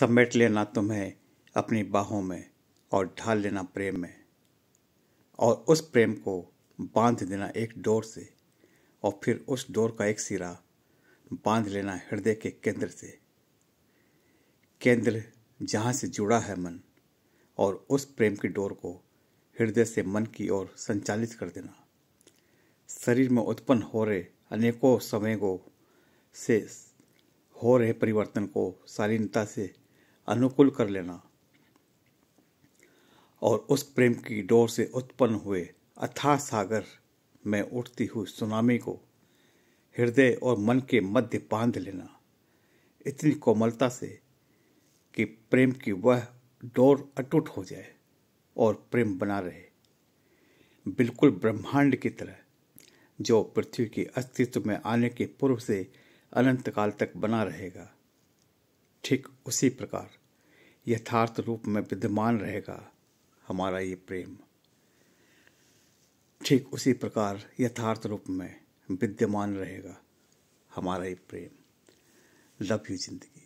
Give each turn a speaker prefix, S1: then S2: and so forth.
S1: समेट लेना तुम्हें अपनी बाहों में और ढाल लेना प्रेम में और उस प्रेम को बांध देना एक डोर से और फिर उस डोर का एक सिरा बांध लेना हृदय के केंद्र से केंद्र जहाँ से जुड़ा है मन और उस प्रेम की डोर को हृदय से मन की ओर संचालित कर देना शरीर में उत्पन्न हो रहे अनेकों संवेगों से हो रहे परिवर्तन को शालीनता से अनुकूल कर लेना और उस प्रेम की डोर से उत्पन्न हुए अथाह सागर में उठती हुई सुनामी को हृदय और मन के मध्य बांध लेना इतनी कोमलता से कि प्रेम की वह डोर अटूट हो जाए और प्रेम बना रहे बिल्कुल ब्रह्मांड की तरह जो पृथ्वी के अस्तित्व में आने के पूर्व से अनंत काल तक बना रहेगा ठीक उसी प्रकार यथार्थ रूप में विद्यमान रहेगा हमारा ये प्रेम ठीक उसी प्रकार यथार्थ रूप में विद्यमान रहेगा हमारा ये प्रेम लव यू जिंदगी